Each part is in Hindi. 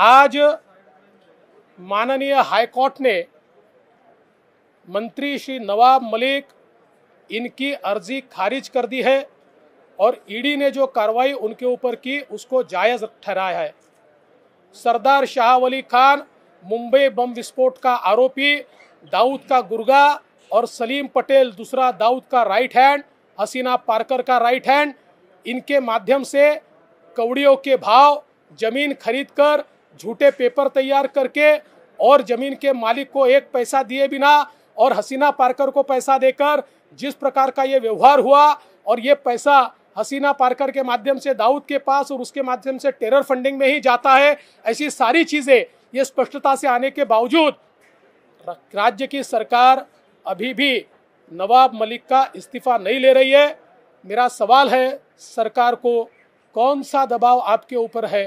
आज माननीय हाईकोर्ट ने मंत्री श्री नवाब मलिक इनकी अर्जी खारिज कर दी है और ईडी ने जो कार्रवाई उनके ऊपर की उसको जायज़ ठहराया है सरदार शाह वली खान मुंबई बम विस्फोट का आरोपी दाऊद का गुर्गा और सलीम पटेल दूसरा दाऊद का राइट हैंड हसीना पार्कर का राइट हैंड इनके माध्यम से कौड़ियों के भाव जमीन खरीदकर झूठे पेपर तैयार करके और जमीन के मालिक को एक पैसा दिए बिना और हसीना पारकर को पैसा देकर जिस प्रकार का ये व्यवहार हुआ और ये पैसा हसीना पारकर के माध्यम से दाऊद के पास और उसके माध्यम से टेरर फंडिंग में ही जाता है ऐसी सारी चीज़ें ये स्पष्टता से आने के बावजूद राज्य की सरकार अभी भी नवाब मलिक का इस्तीफा नहीं ले रही है मेरा सवाल है सरकार को कौन सा दबाव आपके ऊपर है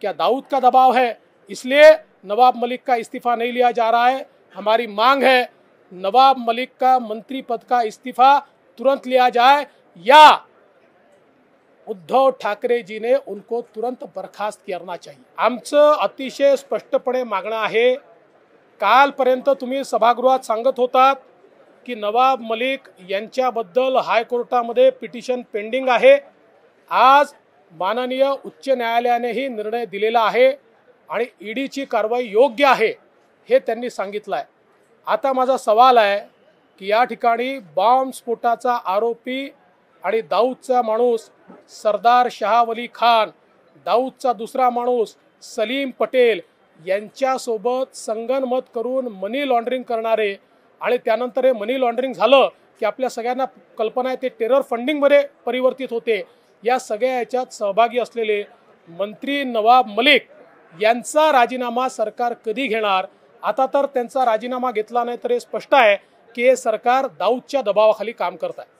क्या दाऊद का दबाव है इसलिए नवाब मलिक का इस्तीफा नहीं लिया जा रहा है हमारी मांग है नवाब मलिक का मंत्री पद का इस्तीफा तुरंत लिया जाए या उद्धव ठाकरे जी ने उनको तुरंत बर्खास्त करना चाहिए आमच अतिशय स्पष्टपणे है काल कालपर्यंत तुम्ही सभागृहात सांगत होता कि नवाब मलिक यांच्याबद्दल हायकोर्टामध्ये पिटिशन पेंडिंग आहे आज माननीय उच्च न्यायालयानेही निर्णय दिलेला आहे आणि ईडीची कारवाई योग्य आहे हे त्यांनी सांगितलं आहे आता माझा सवाल आहे की या ठिकाणी बॉम्बस्फोटाचा आरोपी आणि दाऊदचा माणूस सरदार शहावली खान दाऊदचा दुसरा माणूस सलीम पटेल यांच्यासोबत संगनमत करून मनी लॉन्ड्रिंग करणारे आणि त्यानंतर हे मनी लॉन्ड्रिंग झालं की आपल्या सगळ्यांना कल्पना आहे ते टेरर फंडिंगमध्ये परिवर्तित होते या सगळ्या याच्यात सहभागी असलेले मंत्री नवाब मलिक यांचा राजीनामा सरकार कधी घेणार आता तर त्यांचा राजीनामा घेतला नाही तर हे स्पष्ट आहे की हे सरकार दाऊदच्या दबावाखाली काम करत आहे